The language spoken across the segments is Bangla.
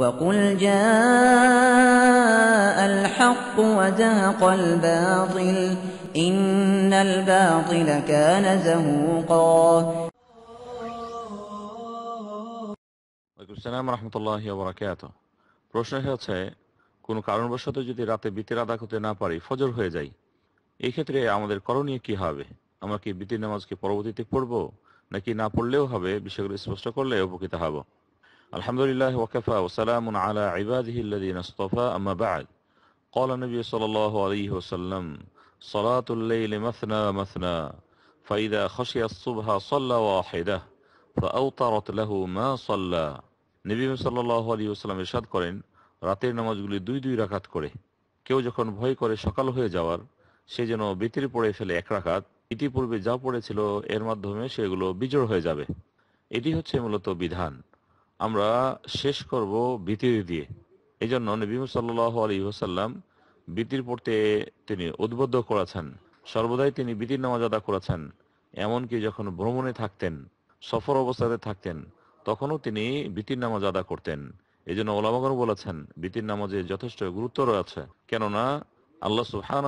وقل جاء الحق وزهق الباطل إن الباطل كان زهوقا السلام ورحمة الله وبركاته প্রশ্ন হচ্ছে কোনো কারণবশত যদি রাতে বিতের আদা করতে না পারি ফজর হয়ে যায় এই ক্ষেত্রে আমাদের করণীয় কি হবে আমরা কি বিতির নামাজকে পরবর্তীতে পড়ব নাকি না পড়লেও হবে বিষয়গুলো স্পষ্ট করলে উপকৃত হব الحمد لله وكفى وسلام على عباده الذين اصطفى أما بعد قال النبي صلى الله عليه وسلم صلاة الليل مثنى مثنى فإذا خشي الصبح صلى واحدة فأوطرت له ما صلى নবী সাল্লাহ আলী ওসালাম ইরশাদ করেন রাতের নামাজগুলি দুই দুই রাকাত করে কেউ যখন ভয় করে সকাল হয়ে যাওয়ার সে যেন বেতির পড়ে ফেলে এক রাকাত ইতিপূর্বে যা পড়েছিল এর মাধ্যমে সেগুলো বিজড় হয়ে যাবে এটি হচ্ছে মূলত বিধান আমরা শেষ করব ভীতির দিয়ে এই জন্য নবী সাল্লাহ আলী ওসাল্লাম পড়তে তিনি উদ্বুদ্ধ করেছেন সর্বদাই তিনি বিতির নামাজ আদা করেছেন এমনকি যখন ভ্রমণে থাকতেন সফর অবস্থাতে থাকতেন তখনও তিনি বিতির নামাজ আদা করতেন এই জন্য ওলামাগর বলেছেন বিতির নামাজে যথেষ্ট গুরুত্ব রয়েছে কেননা আল্লাহ সুহান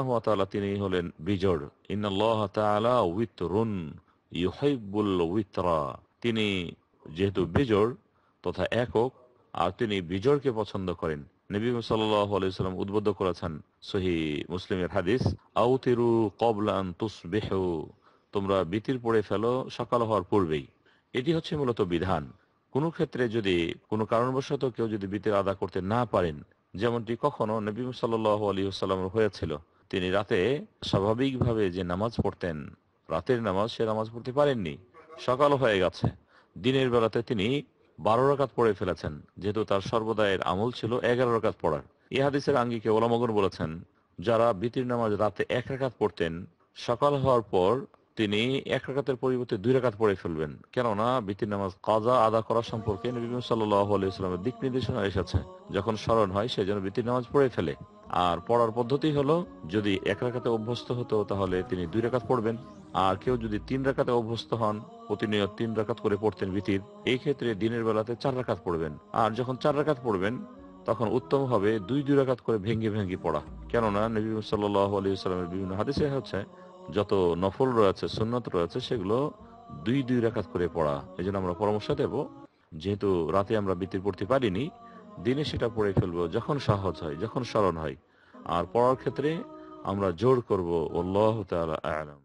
তিনি হলেন বিজড় ইন্নআল্লাহ তালা উইত রুন তিনি যেহেতু বিজড় তথা একক আর তিনি বিজয়কে পছন্দ করেন নবী সাল্লাম উদ্বুদ্ধ করেছেন সহি মুসলিমের হাদিস আউতিরু কবলান তুসবেহ তোমরা বিতির পড়ে ফেলো সকাল হওয়ার পূর্বেই এটি হচ্ছে মূলত বিধান কোনো ক্ষেত্রে যদি কোনো কারণবশত কেউ যদি বিতির আদা করতে না পারেন যেমনটি কখনো নবী সাল্লাহ আলী সাল্লামের হয়েছিল তিনি রাতে স্বাভাবিকভাবে যে নামাজ পড়তেন রাতের নামাজ সে নামাজ পড়তে পারেননি সকাল হয়ে গেছে দিনের বেলাতে তিনি বারো রকাত পড়ে ফেলেছেন যেহেতু তার সর্বদায়ের আমল ছিল এগারো রকাত পড়ার এ হাদিসের আঙ্গিকে ওলামগন বলেছেন যারা বিতির নামাজ রাতে এক রাকাত পড়তেন সকাল হওয়ার পর তিনি এক রাকাতের পরিবর্তে দুই রাকাত পড়ে ফেলবেন কেননা বিতির নামাজ কাজা আদা করা সম্পর্কে নবীম সাল্লাহ আলাইস্লামের দিক নির্দেশনা এসেছে যখন স্মরণ হয় সেই জন্য বিতির নামাজ পড়ে ফেলে আর পড়ার পদ্ধতি হলো যদি এক রাখাতে অভ্যস্ত হতো তাহলে তিনি দুই রেখাত পড়বেন আর কেউ যদি তিন রাখাতে অভ্যস্ত হন প্রতিনিয়ত তিন রাখাত করে পড়তেন ভীতির এই ক্ষেত্রে দিনের বেলাতে চার রাখাত পড়বেন আর যখন চার রাখাত পড়বেন তখন উত্তম হবে দুই দুই রাখাত করে ভেঙ্গে ভেঙ্গে পড়া কেননা নবী সাল্লাহ আলী সাল্লামের বিভিন্ন হাদিসে হচ্ছে যত নফল রয়েছে সুন্নত রয়েছে সেগুলো দুই দুই রাখাত করে পড়া এই আমরা পরামর্শ দেব যেহেতু রাতে আমরা বিতির পড়তে পারিনি দিনে সেটা পড়ে ফেলবো যখন সহজ হয় যখন স্মরণ হয় আর পড়ার ক্ষেত্রে আমরা জোর করবো আল্লাহ তালা আলম